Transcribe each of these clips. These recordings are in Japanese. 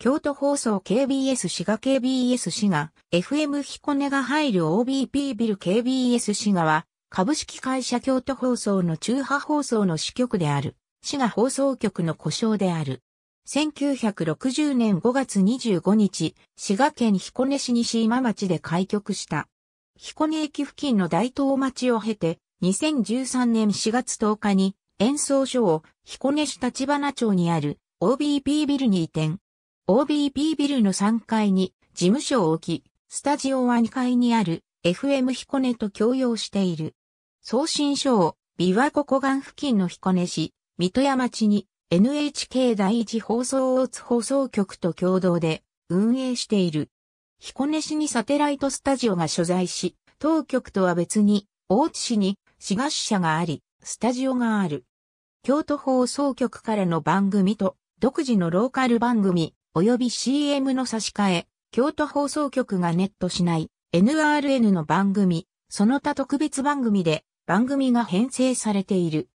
京都放送 KBS 滋賀 KBS 滋賀、FM 彦根が入る OBP ビル KBS 滋賀は、株式会社京都放送の中波放送の支局である、滋賀放送局の故障である。1960年5月25日、滋賀県彦根市西今町で開局した。彦根駅付近の大東町を経て、2013年4月10日に演奏所を彦根市立花町にある OBP ビルに移転。OBP ビルの3階に事務所を置き、スタジオは2階にある FM 彦根と共用している。送信所を琵琶湖湖岸付近の彦根市、水戸山地に NHK 第一放送大津放送局と共同で運営している。彦根市にサテライトスタジオが所在し、当局とは別に大津市に市合社があり、スタジオがある。京都放送局からの番組と独自のローカル番組、及び CM の差し替え、京都放送局がネットしない NRN の番組、その他特別番組で番組が編成されている。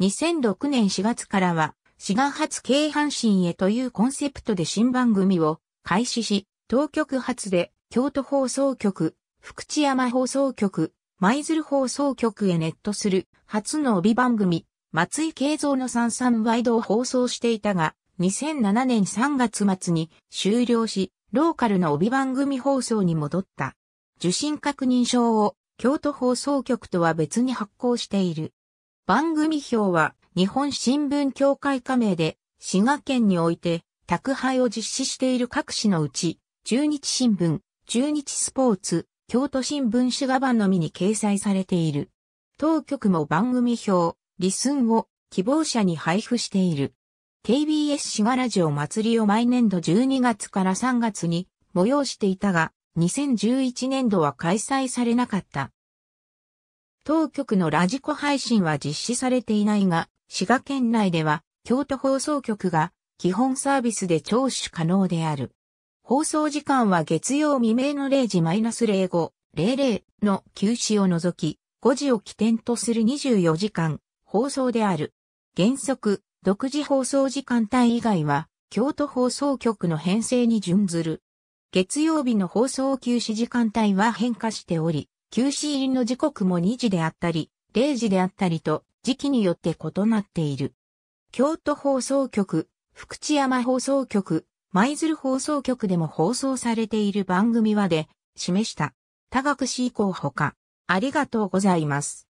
2006年4月からは、滋賀発京阪神へというコンセプトで新番組を開始し、当局発で京都放送局、福知山放送局、舞鶴放送局へネットする初の帯番組、松井慶三の三々ワイドを放送していたが、2007年3月末に終了し、ローカルの帯番組放送に戻った。受信確認証を京都放送局とは別に発行している。番組表は日本新聞協会加盟で滋賀県において宅配を実施している各紙のうち、中日新聞、中日スポーツ、京都新聞滋賀版のみに掲載されている。当局も番組表、リスンを希望者に配布している。KBS 滋賀ラジオ祭りを毎年度12月から3月に催していたが、2011年度は開催されなかった。当局のラジコ配信は実施されていないが、滋賀県内では京都放送局が基本サービスで聴取可能である。放送時間は月曜未明の0時 -05、00の休止を除き、5時を起点とする24時間放送である。原則、独自放送時間帯以外は、京都放送局の編成に準ずる。月曜日の放送休止時間帯は変化しており、休止入りの時刻も2時であったり、0時であったりと、時期によって異なっている。京都放送局、福知山放送局、舞鶴放送局でも放送されている番組はで、示した。多学士以降ほか、ありがとうございます。